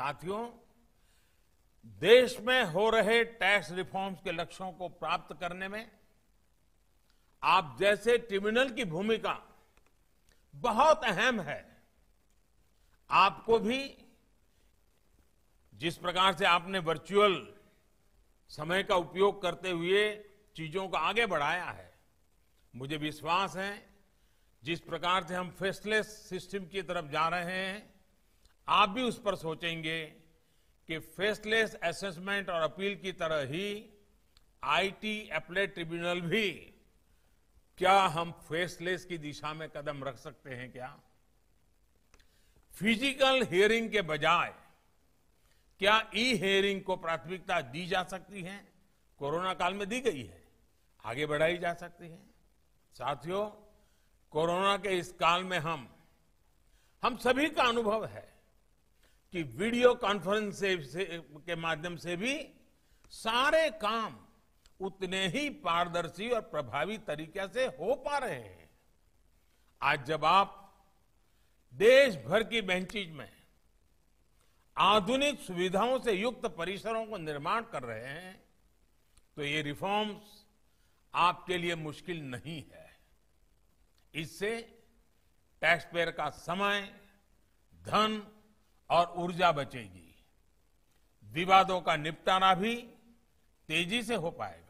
साथियों देश में हो रहे टैक्स रिफॉर्म्स के लक्ष्यों को प्राप्त करने में आप जैसे ट्रिब्यूनल की भूमिका बहुत अहम है आपको भी जिस प्रकार से आपने वर्चुअल समय का उपयोग करते हुए चीजों को आगे बढ़ाया है मुझे विश्वास है जिस प्रकार से हम फेसलेस सिस्टम की तरफ जा रहे हैं आप भी उस पर सोचेंगे कि फेसलेस असेसमेंट और अपील की तरह ही आईटी अपलेट ट्रिब्यूनल भी क्या हम फेसलेस की दिशा में कदम रख सकते हैं क्या फिजिकल हियरिंग के बजाय क्या ई हियरिंग को प्राथमिकता दी जा सकती है कोरोना काल में दी गई है आगे बढ़ाई जा सकती है साथियों कोरोना के इस काल में हम हम सभी का अनुभव है कि वीडियो कॉन्फ्रेंस से, से, के माध्यम से भी सारे काम उतने ही पारदर्शी और प्रभावी तरीके से हो पा रहे हैं आज जब आप देश भर की बेंचीज में आधुनिक सुविधाओं से युक्त परिसरों को निर्माण कर रहे हैं तो ये रिफॉर्म्स आपके लिए मुश्किल नहीं है इससे टैक्सपेयर का समय धन और ऊर्जा बचेगी विवादों का निपटारा भी तेजी से हो पाएगा